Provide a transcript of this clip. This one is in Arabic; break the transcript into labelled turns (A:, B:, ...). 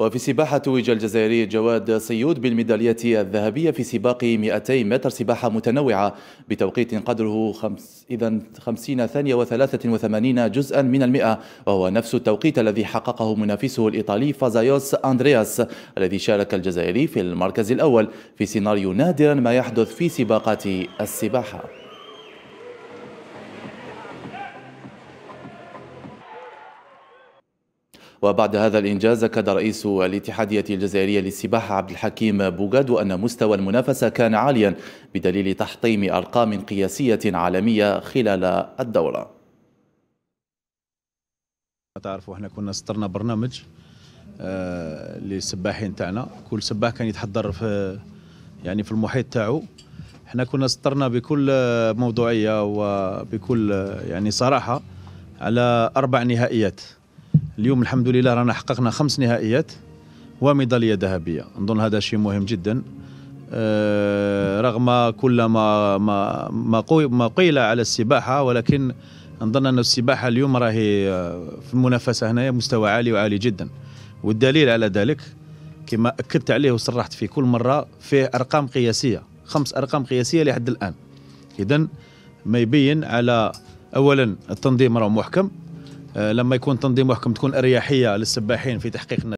A: وفي السباحة توج الجزائري جواد سيود بالميدالية الذهبية في سباق 200 متر سباحة متنوعة بتوقيت قدره خمس إذا 50 ثانية و83 جزءا من المئة وهو نفس التوقيت الذي حققه منافسه الإيطالي فازايوس أندرياس الذي شارك الجزائري في المركز الأول في سيناريو نادرا ما يحدث في سباقات السباحة وبعد هذا الإنجاز أكد رئيس الاتحادية الجزائرية للسباحة عبد الحكيم بوغادو أن مستوى المنافسة كان عاليا بدليل تحطيم أرقام قياسية عالمية خلال الدورة
B: تعرفوا احنا كنا سطرنا برنامج آه، للسباحين تاعنا كل سباح كان يتحضر في يعني في المحيط تاعو احنا كنا سطرنا بكل موضوعيه وبكل يعني صراحه على اربع نهائيات اليوم الحمد لله رانا حققنا خمس نهائيات وميداليه ذهبيه نظن هذا شيء مهم جدا آه، رغم كل ما ما ما, ما قيل على السباحه ولكن نظن ان السباحه اليوم راهي آه، في المنافسه هنايا مستوى عالي وعالي جدا والدليل على ذلك كما اكدت عليه وصرحت فيه كل مره فيه ارقام قياسيه خمس ارقام قياسيه لحد الان اذا ما يبين على اولا التنظيم راه محكم آه، لما يكون تنظيم وحكم تكون اريحيه للسباحين في تحقيق